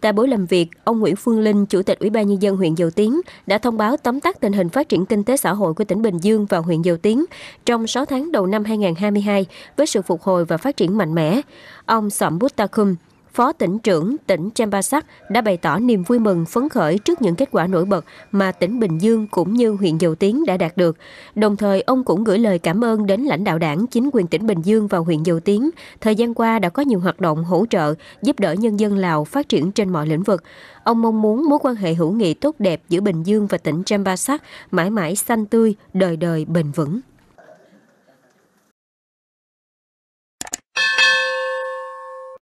Tại buổi làm việc, ông Nguyễn Phương Linh, Chủ tịch Ủy ban Nhân dân huyện Dầu Tiến, đã thông báo tóm tắt tình hình phát triển kinh tế xã hội của tỉnh Bình Dương và huyện Dầu Tiến trong 6 tháng đầu năm 2022 với sự phục hồi và phát triển mạnh mẽ. Ông bút ta Butakum, Phó tỉnh trưởng tỉnh Champasak đã bày tỏ niềm vui mừng phấn khởi trước những kết quả nổi bật mà tỉnh Bình Dương cũng như huyện Dầu Tiến đã đạt được. Đồng thời, ông cũng gửi lời cảm ơn đến lãnh đạo đảng, chính quyền tỉnh Bình Dương và huyện Dầu Tiến. Thời gian qua đã có nhiều hoạt động hỗ trợ, giúp đỡ nhân dân Lào phát triển trên mọi lĩnh vực. Ông mong muốn mối quan hệ hữu nghị tốt đẹp giữa Bình Dương và tỉnh Champasak mãi mãi xanh tươi, đời đời bền vững.